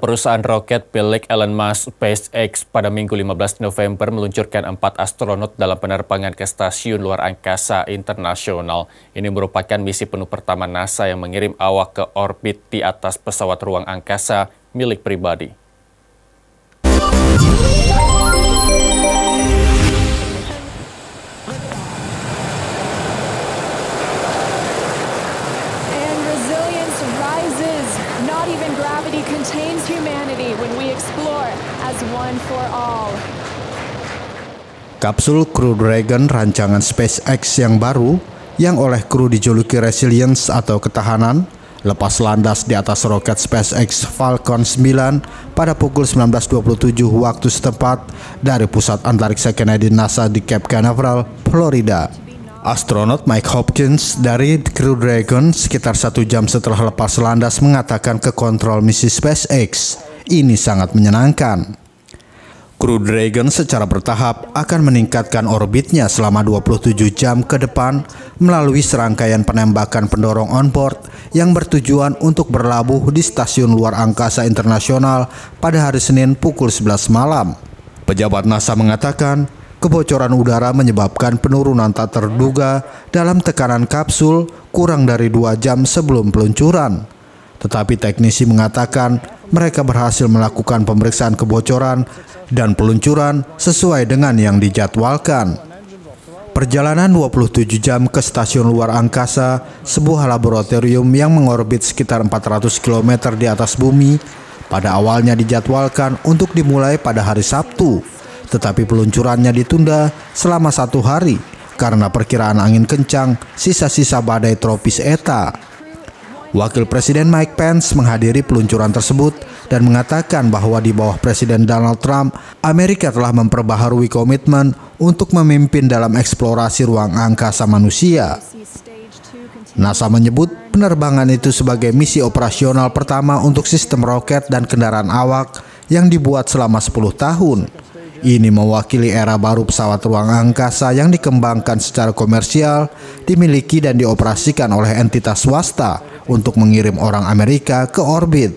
Perusahaan roket milik Elon Musk SpaceX pada Minggu 15 November meluncurkan empat astronot dalam penerbangan ke Stasiun Luar Angkasa Internasional. Ini merupakan misi penuh pertama NASA yang mengirim awak ke orbit di atas pesawat ruang angkasa milik pribadi. Humanity contains humanity when we explore as one for all. Kapsul Crew Dragon rancangan SpaceX yang baru yang oleh kru dijuluki Resilience atau Ketahanan lepas landas di atas roket SpaceX Falcon 9 pada pukul 19.27 waktu setempat dari pusat antariksa Kennedy NASA di Cape Canaveral, Florida. Astronot Mike Hopkins dari Crew Dragon sekitar satu jam setelah lepas landas mengatakan ke kontrol misi SpaceX, ini sangat menyenangkan. Crew Dragon secara bertahap akan meningkatkan orbitnya selama 27 jam ke depan melalui serangkaian penembakan pendorong onboard yang bertujuan untuk berlabuh di Stasiun Luar Angkasa Internasional pada hari Senin pukul 11 malam. Pejabat NASA mengatakan kebocoran udara menyebabkan penurunan tak terduga dalam tekanan kapsul kurang dari dua jam sebelum peluncuran. Tetapi teknisi mengatakan mereka berhasil melakukan pemeriksaan kebocoran dan peluncuran sesuai dengan yang dijadwalkan. Perjalanan 27 jam ke stasiun luar angkasa, sebuah laboratorium yang mengorbit sekitar 400 km di atas bumi, pada awalnya dijadwalkan untuk dimulai pada hari Sabtu, tetapi peluncurannya ditunda selama satu hari karena perkiraan angin kencang sisa-sisa badai tropis ETA. Wakil Presiden Mike Pence menghadiri peluncuran tersebut dan mengatakan bahwa di bawah Presiden Donald Trump, Amerika telah memperbaharui komitmen untuk memimpin dalam eksplorasi ruang angkasa manusia. NASA menyebut penerbangan itu sebagai misi operasional pertama untuk sistem roket dan kendaraan awak yang dibuat selama 10 tahun. Ini mewakili era baru pesawat ruang angkasa yang dikembangkan secara komersial, dimiliki dan dioperasikan oleh entitas swasta untuk mengirim orang Amerika ke orbit.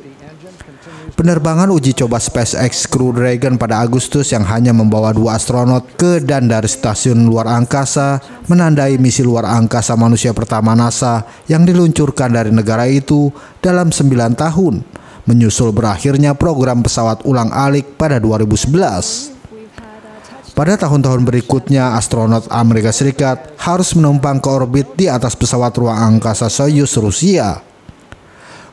Penerbangan uji coba SpaceX Crew Dragon pada Agustus yang hanya membawa dua astronot ke dan dari stasiun luar angkasa menandai misi luar angkasa manusia pertama NASA yang diluncurkan dari negara itu dalam 9 tahun, menyusul berakhirnya program pesawat ulang alik pada 2011. Pada tahun-tahun berikutnya, astronot Amerika Serikat harus menumpang ke orbit di atas pesawat ruang angkasa Soyuz Rusia.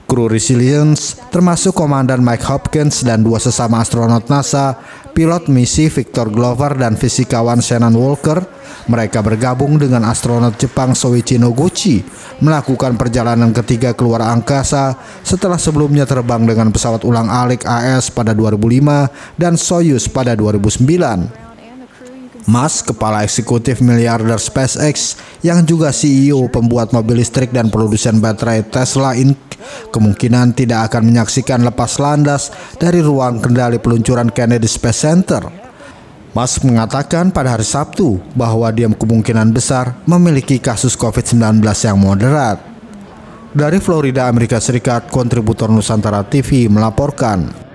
Kru Resilience termasuk Komandan Mike Hopkins dan dua sesama astronot NASA, pilot misi Victor Glover dan fisikawan Shannon Walker, mereka bergabung dengan astronot Jepang Soichi Noguchi melakukan perjalanan ketiga keluar angkasa setelah sebelumnya terbang dengan pesawat ulang alik AS pada 2005 dan Soyuz pada 2009. Musk, kepala eksekutif miliarder SpaceX yang juga CEO pembuat mobil listrik dan produsen baterai Tesla Inc kemungkinan tidak akan menyaksikan lepas landas dari ruang kendali peluncuran Kennedy Space Center. Musk mengatakan pada hari Sabtu bahwa dia kemungkinan besar memiliki kasus COVID-19 yang moderat. Dari Florida, Amerika Serikat, kontributor Nusantara TV melaporkan.